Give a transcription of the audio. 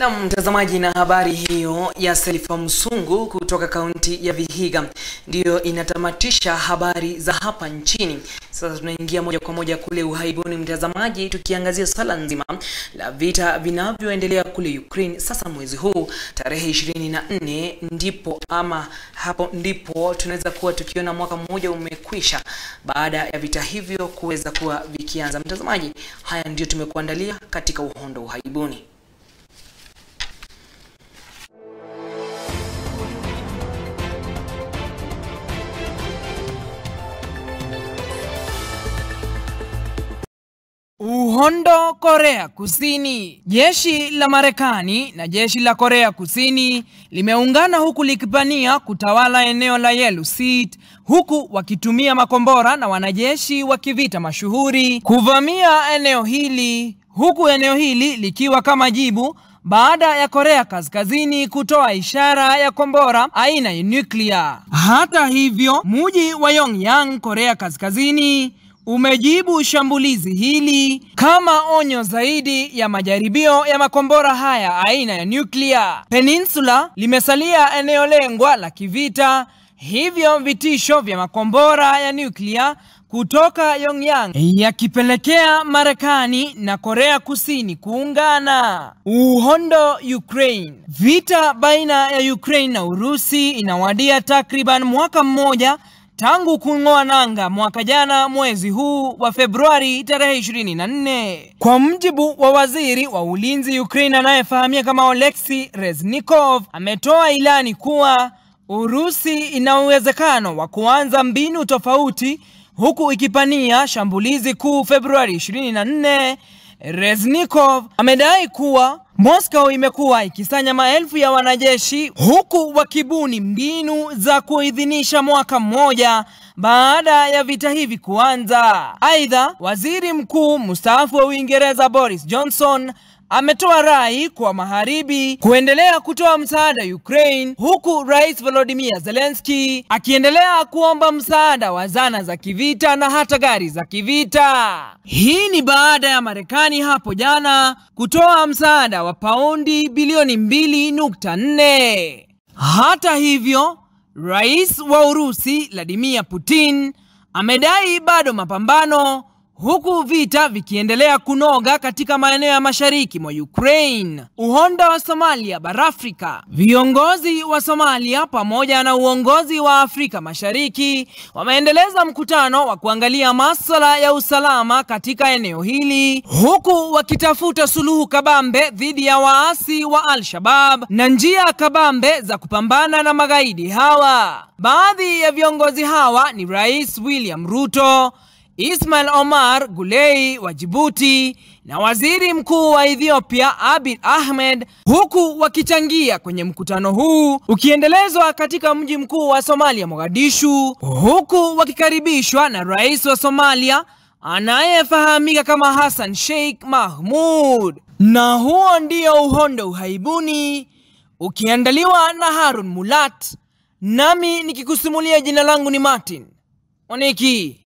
Na mtazamaji, na habari hiyo ya Selifa Msungu kutoka kaunti ya Vihiga ndiyo inatamatisha habari za hapa nchini. Sasa tunaingia moja kwa moja kule uhaibuni, mtazamaji, tukiangazia swala nzima la vita vinavyoendelea kule Ukraine. Sasa mwezi huu tarehe 24 ndipo ama hapo ndipo tunaweza kuwa tukiona mwaka mmoja umekwisha baada ya vita hivyo kuweza kuwa vikianza. Mtazamaji, haya ndiyo tumekuandalia katika Uhondo Uhaibuni. Hondo, Korea Kusini. Jeshi la Marekani na jeshi la Korea Kusini limeungana huku likipania kutawala eneo la Yellow Seat, huku wakitumia makombora na wanajeshi wa kivita mashuhuri kuvamia eneo hili huku eneo hili likiwa kama jibu baada ya Korea Kaskazini kutoa ishara ya kombora aina ya nuclear. Hata hivyo, muji wa Yongyang, Korea Kaskazini umejibu shambulizi hili kama onyo zaidi ya majaribio ya makombora haya aina ya nyuklia. Peninsula limesalia eneo lengwa la kivita, hivyo vitisho vya makombora ya nyuklia kutoka Pyongyang yakipelekea Marekani na Korea Kusini kuungana. Uhondo Ukraine. Vita baina ya Ukraine na Urusi inawadia takriban mwaka mmoja tangu kung'oa nanga mwaka jana mwezi huu wa Februari tarehe 24. Kwa mjibu wa waziri wa ulinzi Ukraine anayefahamia kama Oleksi Reznikov, ametoa ilani kuwa Urusi ina uwezekano wa kuanza mbinu tofauti huku ikipania shambulizi kuu Februari 24. Reznikov amedai kuwa Moscow imekuwa ikisanya maelfu ya wanajeshi huku wakibuni mbinu za kuidhinisha mwaka mmoja baada ya vita hivi kuanza. Aidha, waziri mkuu mstaafu wa Uingereza Boris Johnson ametoa rai kwa magharibi kuendelea kutoa msaada Ukraine, huku Rais Volodymyr Zelensky akiendelea kuomba msaada wa zana za kivita na hata gari za kivita. Hii ni baada ya Marekani hapo jana kutoa msaada wa paundi bilioni 2.4. Hata hivyo, Rais wa Urusi Vladimir Putin amedai bado mapambano Huku vita vikiendelea kunoga katika maeneo ya mashariki mwa Ukraine, uhonda wa Somalia barafrika, viongozi wa Somalia pamoja na uongozi wa Afrika Mashariki wameendeleza mkutano wa kuangalia masuala ya usalama katika eneo hili, huku wakitafuta suluhu kabambe dhidi ya waasi wa Al-Shabab na njia kabambe za kupambana na magaidi hawa. Baadhi ya viongozi hawa ni Rais William Ruto Ismail Omar Gulei wa Jibuti na waziri mkuu wa Ethiopia Abiy Ahmed, huku wakichangia kwenye mkutano huu ukiendelezwa katika mji mkuu wa Somalia Mogadishu, huku wakikaribishwa na rais wa Somalia anayefahamika kama Hassan Sheikh Mahmud. Na huo ndio uhondo uhaibuni ukiandaliwa na Harun Mulat, nami nikikusimulia. Jina langu ni Martin Oniki.